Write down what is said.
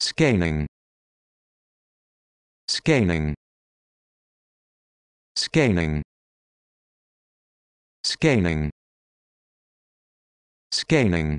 scanning scanning scanning scanning scanning